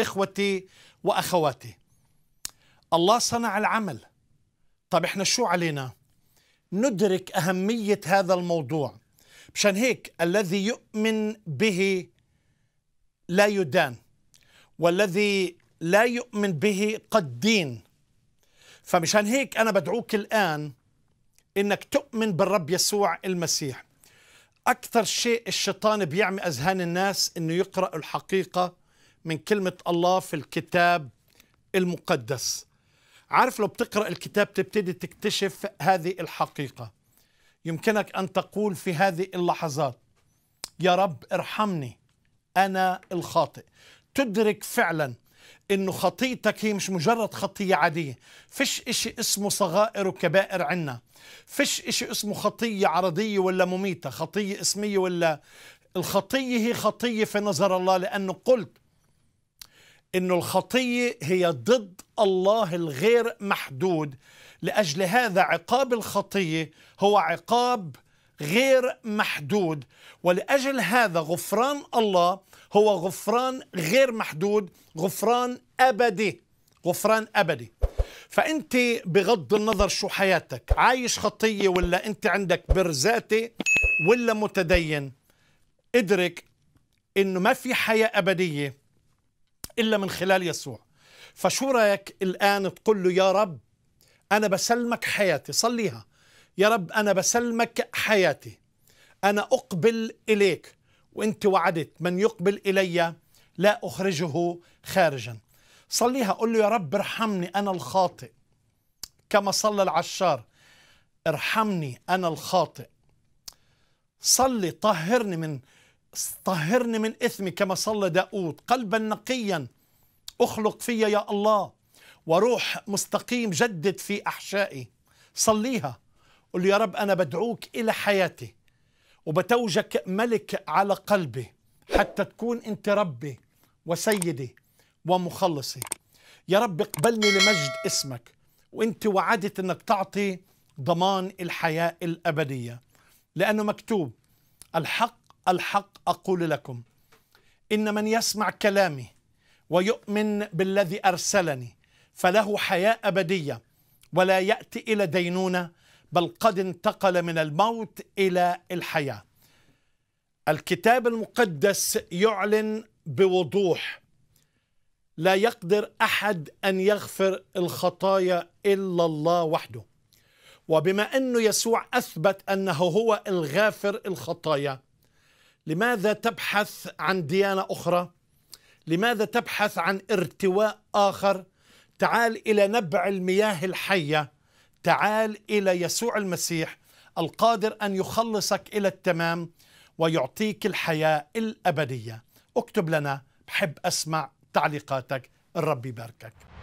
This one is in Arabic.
إخوتي وأخواتي الله صنع العمل طب إحنا شو علينا؟ ندرك أهمية هذا الموضوع مشان هيك الذي يؤمن به لا يدان والذي لا يؤمن به قد دين فمشان هيك أنا بدعوك الآن إنك تؤمن بالرب يسوع المسيح أكثر شيء الشيطان بيعمي أذهان الناس إنه يقرأ الحقيقة من كلمة الله في الكتاب المقدس عارف لو بتقرأ الكتاب تبتدي تكتشف هذه الحقيقة يمكنك أن تقول في هذه اللحظات يا رب ارحمني أنا الخاطئ تدرك فعلا انه خطيئتك هي مش مجرد خطيه عاديه فيش اشي اسمه صغائر وكبائر عنا فيش اشي اسمه خطيه عرضيه ولا مميته خطيه اسميه ولا الخطيه هي خطيه في نظر الله لانه قلت انه الخطيه هي ضد الله الغير محدود لاجل هذا عقاب الخطيه هو عقاب غير محدود ولاجل هذا غفران الله هو غفران غير محدود غفران ابدي غفران ابدي فانت بغض النظر شو حياتك عايش خطيه ولا انت عندك برزاتي ولا متدين ادرك انه ما في حياه ابديه إلا من خلال يسوع فشو رأيك الآن تقول له يا رب أنا بسلمك حياتي صليها يا رب أنا بسلمك حياتي أنا أقبل إليك وأنت وعدت من يقبل إلي لا أخرجه خارجا صليها قل له يا رب ارحمني أنا الخاطئ كما صلى العشار ارحمني أنا الخاطئ صلي طهرني من طهرني من إثمي كما صلى داود قلبا نقيا أخلق فيا يا الله وروح مستقيم جدد في أحشائي صليها قل يا رب أنا بدعوك إلى حياتي وبتوجك ملك على قلبي حتى تكون أنت ربي وسيدي ومخلصي يا رب اقبلني لمجد اسمك وانت وعدت انك تعطي ضمان الحياه الابديه لانه مكتوب الحق الحق أقول لكم إن من يسمع كلامي ويؤمن بالذي أرسلني فله حياة أبدية ولا يأتي إلى دينونة بل قد انتقل من الموت إلى الحياة الكتاب المقدس يعلن بوضوح لا يقدر أحد أن يغفر الخطايا إلا الله وحده وبما أنه يسوع أثبت أنه هو الغافر الخطايا لماذا تبحث عن ديانه اخرى لماذا تبحث عن ارتواء اخر تعال الى نبع المياه الحيه تعال الى يسوع المسيح القادر ان يخلصك الى التمام ويعطيك الحياه الابديه اكتب لنا بحب اسمع تعليقاتك الرب يباركك